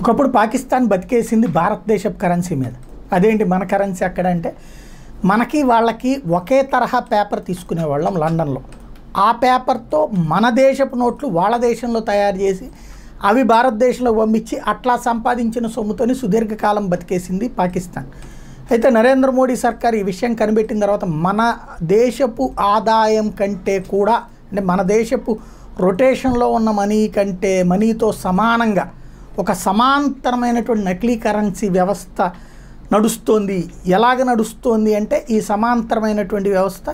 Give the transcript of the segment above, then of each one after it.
ఒకప్పుడు పాకిస్తాన్ బతికేసింది భారతదేశపు కరెన్సీ మీద అదేంటి మన కరెన్సీ ఎక్కడ అంటే మనకి వాళ్ళకి ఒకే తరహా పేపర్ తీసుకునే వాళ్ళం లండన్లో ఆ పేపర్తో మన దేశపు నోట్లు వాళ్ళ దేశంలో తయారు చేసి అవి భారతదేశంలో పంపించి అట్లా సంపాదించిన సొమ్ముతోని సుదీర్ఘకాలం బతికేసింది పాకిస్తాన్ అయితే నరేంద్ర మోడీ సర్కార్ ఈ విషయం కనిపెట్టిన తర్వాత మన దేశపు ఆదాయం కంటే కూడా అంటే మన దేశపు రొటేషన్లో ఉన్న మనీ కంటే మనీతో సమానంగా ఒక సమాంతరమైనటువంటి నకిలీ కరెన్సీ వ్యవస్థ నడుస్తోంది ఎలాగ నడుస్తోంది అంటే ఈ సమాంతరమైనటువంటి వ్యవస్థ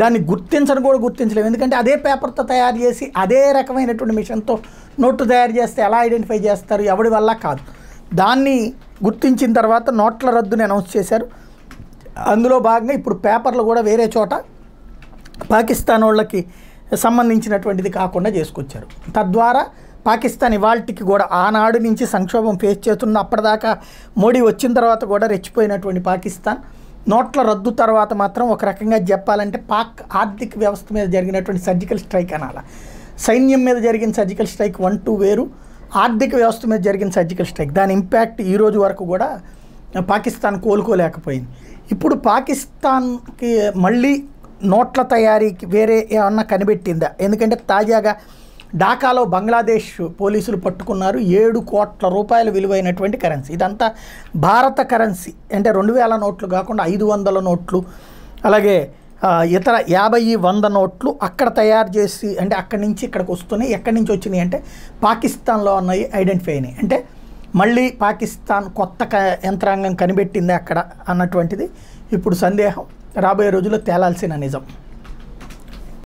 దాన్ని గుర్తించడం కూడా గుర్తించలేము ఎందుకంటే అదే పేపర్తో తయారు చేసి అదే రకమైనటువంటి మిషన్తో నోట్లు తయారు చేస్తే ఎలా ఐడెంటిఫై చేస్తారు ఎవడి వల్ల కాదు దాన్ని గుర్తించిన తర్వాత నోట్ల రద్దుని అనౌన్స్ చేశారు అందులో భాగంగా ఇప్పుడు పేపర్లు కూడా వేరే చోట పాకిస్తాన్ వాళ్ళకి సంబంధించినటువంటిది కాకుండా చేసుకొచ్చారు తద్వారా పాకిస్తాన్ ఇవాళకి కూడా ఆనాడు నుంచి సంక్షోభం ఫేస్ చేస్తున్న అప్పటిదాకా మోడీ వచ్చిన తర్వాత కూడా రెచ్చిపోయినటువంటి పాకిస్తాన్ నోట్ల రద్దు తర్వాత మాత్రం ఒక రకంగా చెప్పాలంటే పాక్ ఆర్థిక వ్యవస్థ మీద జరిగినటువంటి సర్జికల్ స్ట్రైక్ అనాల సైన్యం మీద జరిగిన సర్జికల్ స్ట్రైక్ వన్ టూ వేరు ఆర్థిక వ్యవస్థ మీద జరిగిన సర్జికల్ స్ట్రైక్ దాని ఇంపాక్ట్ ఈ రోజు వరకు కూడా పాకిస్తాన్ కోలుకోలేకపోయింది ఇప్పుడు పాకిస్తాన్కి మళ్ళీ నోట్ల తయారీకి వేరే ఏమన్నా కనిపెట్టిందా ఎందుకంటే తాజాగా ఢాకాలో బంగ్లాదేశ్ పోలీసులు పట్టుకున్నారు ఏడు కోట్ల రూపాయల విలువైనటువంటి కరెన్సీ ఇదంతా భారత కరెన్సీ అంటే రెండు వేల నోట్లు కాకుండా ఐదు వందల నోట్లు అలాగే ఇతర యాభై వంద నోట్లు అక్కడ తయారు చేసి అంటే అక్కడి నుంచి ఇక్కడికి వస్తున్నాయి ఎక్కడి నుంచి వచ్చినాయి అంటే పాకిస్తాన్లో ఉన్నాయి ఐడెంటిఫై అయినాయి అంటే మళ్ళీ పాకిస్తాన్ కొత్త క యంత్రాంగం కనిపెట్టింది అక్కడ అన్నటువంటిది ఇప్పుడు సందేహం రాబోయే రోజుల్లో తేలాల్సిన నిజం